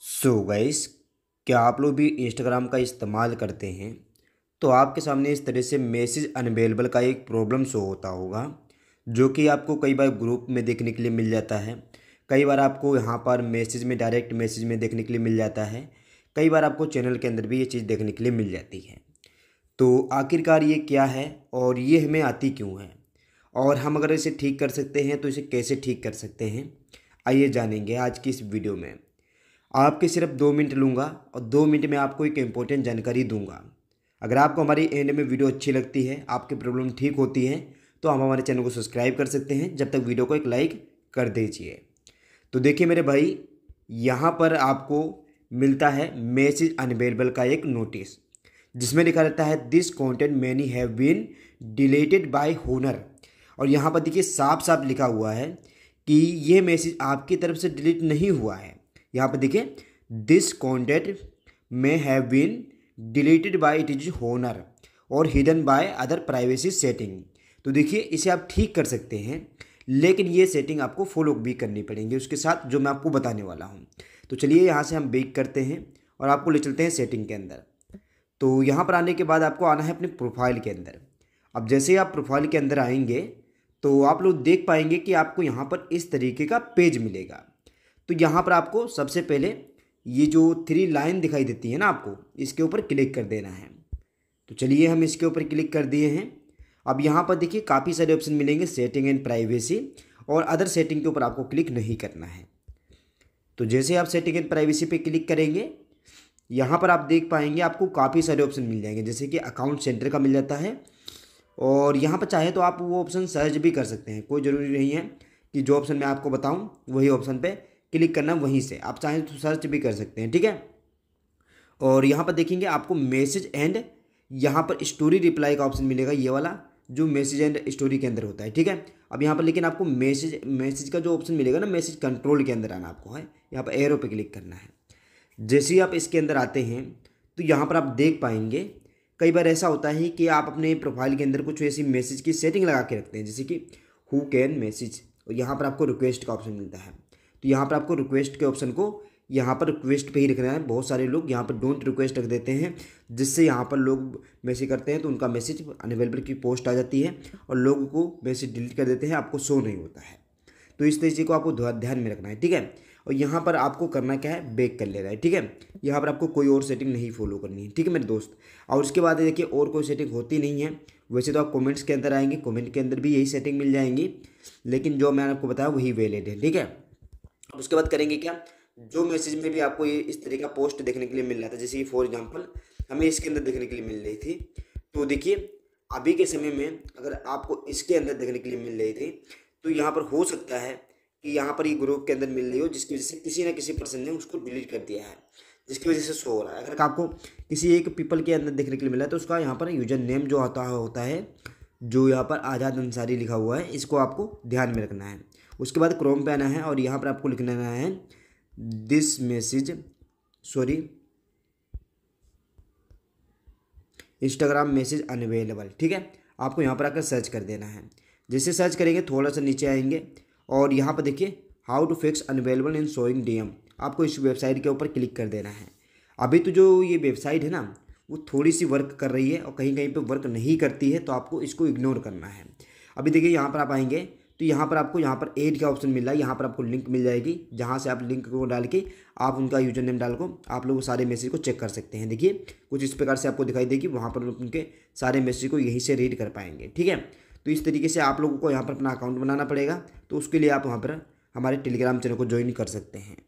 सो so guys क्या आप लोग भी इंस्टाग्राम का इस्तेमाल करते हैं तो आपके सामने इस तरह से मैसेज अनवेलेबल का एक प्रॉब्लम शो होता होगा जो कि आपको कई बार ग्रुप में देखने के लिए मिल जाता है कई बार आपको यहाँ पर मैसेज में डायरेक्ट मैसेज में देखने के लिए मिल जाता है कई बार आपको चैनल के अंदर भी ये चीज़ देखने के लिए मिल जाती है तो आखिरकार ये क्या है और ये हमें आती क्यों है और हम अगर इसे ठीक कर सकते हैं तो इसे कैसे ठीक कर सकते हैं आइए जानेंगे आज की इस वीडियो में आपके सिर्फ दो मिनट लूँगा और दो मिनट में आपको एक इम्पोर्टेंट जानकारी दूंगा अगर आपको हमारी एंड में वीडियो अच्छी लगती है आपकी प्रॉब्लम ठीक होती है तो आप हमारे चैनल को सब्सक्राइब कर सकते हैं जब तक वीडियो को एक लाइक कर दीजिए तो देखिए मेरे भाई यहाँ पर आपको मिलता है मैसेज अनवेलेबल का एक नोटिस जिसमें लिखा रहता है this content many have been deleted by owner और यहाँ पर देखिए साफ साफ लिखा हुआ है कि ये मैसेज आपकी तरफ से डिलीट नहीं हुआ है यहाँ पर देखिए this content may have been deleted by it is owner और hidden by other privacy setting तो देखिए इसे आप ठीक कर सकते हैं लेकिन ये सेटिंग आपको फॉलो भी करनी पड़ेंगी उसके साथ जो मैं आपको बताने वाला हूँ तो चलिए यहाँ से हम बेक करते हैं और आपको ले चलते हैं सेटिंग के अंदर तो यहाँ पर आने के बाद आपको आना है अपने प्रोफाइल के अंदर अब जैसे ही आप प्रोफाइल के अंदर आएंगे तो आप लोग देख पाएंगे कि आपको यहाँ पर इस तरीके का पेज मिलेगा तो यहाँ पर आपको सबसे पहले ये जो थ्री लाइन दिखाई देती है ना आपको इसके ऊपर क्लिक कर देना है तो चलिए हम इसके ऊपर क्लिक कर दिए हैं अब यहाँ पर देखिए काफ़ी सारे ऑप्शन मिलेंगे सेटिंग एंड प्राइवेसी और अदर सेटिंग के ऊपर आपको क्लिक नहीं करना है तो जैसे आप सेटिंग एंड प्राइवेसी पे क्लिक करेंगे यहाँ पर आप देख पाएंगे आपको काफ़ी सारे ऑप्शन मिल जाएंगे जैसे कि अकाउंट सेंटर का मिल जाता है और यहाँ पर चाहे तो आप वो ऑप्शन सर्च भी कर सकते हैं कोई ज़रूरी नहीं है कि जो ऑप्शन मैं आपको बताऊँ वही ऑप्शन पर क्लिक करना वहीं से आप चाहें तो सर्च भी कर सकते हैं ठीक है और यहाँ पर देखेंगे आपको मैसेज एंड यहाँ पर स्टोरी रिप्लाई का ऑप्शन मिलेगा ये वाला जो मैसेज एंड स्टोरी के अंदर होता है ठीक है अब यहाँ पर लेकिन आपको मैसेज मैसेज का जो ऑप्शन मिलेगा ना मैसेज कंट्रोल के अंदर आना आपको है यहाँ पर एरो पे क्लिक करना है जैसे ही आप इसके अंदर आते हैं तो यहाँ पर आप देख पाएंगे कई बार ऐसा होता है कि आप अपने प्रोफाइल के अंदर कुछ ऐसी मैसेज की सेटिंग लगा के रखते हैं जैसे कि हु कैन मैसेज और यहाँ पर आपको रिक्वेस्ट का ऑप्शन मिलता है तो यहाँ पर आपको रिक्वेस्ट के ऑप्शन को यहाँ पर रिक्वेस्ट पे ही रख रहे हैं बहुत सारे लोग यहाँ पर डोंट रिक्वेस्ट रख देते हैं जिससे यहाँ पर लोग मैसेज करते हैं तो उनका मैसेज अनवेलेबल की पोस्ट आ जाती है और लोगों को मैसेज डिलीट कर देते हैं आपको शो नहीं होता है तो इस तरीके को आपको ध्यान में रखना है ठीक है और यहाँ पर आपको करना क्या है बेक कर लेना है ठीक है यहाँ पर आपको कोई और सेटिंग नहीं फॉलो करनी है ठीक है मेरे दोस्त और उसके बाद देखिए और कोई सेटिंग होती नहीं है वैसे तो आप कमेंट्स के अंदर आएंगे कमेंट के अंदर भी यही सेटिंग मिल जाएंगी लेकिन जो मैंने आपको बताया वही वेलेड है ठीक है अब उसके बाद करेंगे क्या जो मैसेज में भी आपको ये इस तरह का पोस्ट देखने के लिए मिल रहा था जैसे कि फॉर एग्जाम्पल हमें इसके अंदर देखने के लिए मिल रही थी तो देखिए अभी के समय में अगर आपको इसके अंदर देखने के लिए मिल रही थी तो यहाँ पर हो सकता है कि यहाँ पर ये ग्रुप के अंदर मिल रही हो जिसकी वजह से किसी ना किसी पर्सन ने उसको डिलीट कर दिया है जिसकी वजह से शो हो रहा है अगर आपको किसी एक पीपल के अंदर देखने के लिए मिला है तो उसका यहाँ पर यूजर नेम जो आता होता है जो यहाँ पर आज़ाद अंसारी लिखा हुआ है इसको आपको ध्यान में रखना है उसके बाद क्रोम पे आना है और यहाँ पर आपको लिख लेना है this message sorry Instagram message unavailable ठीक है आपको यहाँ पर आकर सर्च कर देना है जैसे सर्च करेंगे थोड़ा सा नीचे आएंगे और यहाँ पर देखिए how to fix unavailable in showing DM आपको इस वेबसाइट के ऊपर क्लिक कर देना है अभी तो जो ये वेबसाइट है ना वो थोड़ी सी वर्क कर रही है और कहीं कहीं पे वर्क नहीं करती है तो आपको इसको इग्नोर करना है अभी देखिए यहाँ पर आप आएंगे तो यहाँ पर आपको यहाँ पर एड का ऑप्शन मिल रहा है यहाँ पर आपको लिंक मिल जाएगी जहाँ से आप लिंक को डाल के आप उनका यूजर नेम डाल को आप लोग सारे मैसेज को चेक कर सकते हैं देखिए कुछ इस प्रकार से आपको दिखाई देगी वहाँ पर उनके सारे मैसेज को यहीं से रीड कर पाएंगे ठीक है तो इस तरीके से आप लोगों को यहाँ पर अपना अकाउंट बनाना पड़ेगा तो उसके लिए आप वहाँ पर हमारे टेलीग्राम चैनल को ज्वाइन कर सकते हैं